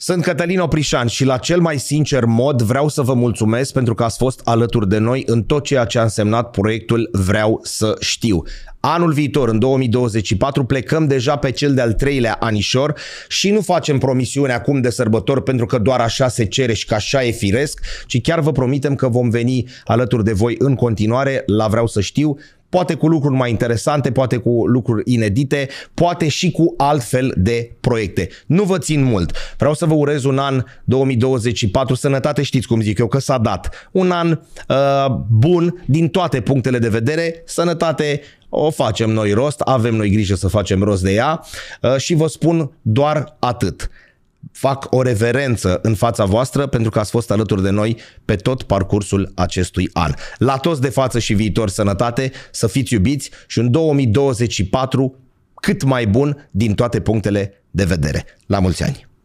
Sunt Cătălin Oprișan și la cel mai sincer mod vreau să vă mulțumesc pentru că ați fost alături de noi în tot ceea ce a însemnat proiectul Vreau să știu. Anul viitor, în 2024, plecăm deja pe cel de-al treilea anișor și nu facem promisiune acum de sărbători pentru că doar așa se cere și că așa e firesc, ci chiar vă promitem că vom veni alături de voi în continuare la Vreau să știu, poate cu lucruri mai interesante, poate cu lucruri inedite, poate și cu altfel de proiecte. Nu vă țin mult. Vreau să vă urez un an 2024 sănătate, știți cum zic eu, că s-a dat. Un an uh, bun din toate punctele de vedere, sănătate, o facem noi rost, avem noi grijă să facem rost de ea uh, și vă spun doar atât. Fac o reverență în fața voastră pentru că ați fost alături de noi pe tot parcursul acestui an. La toți de față și viitor sănătate, să fiți iubiți și în 2024 cât mai bun din toate punctele de vedere. La mulți ani!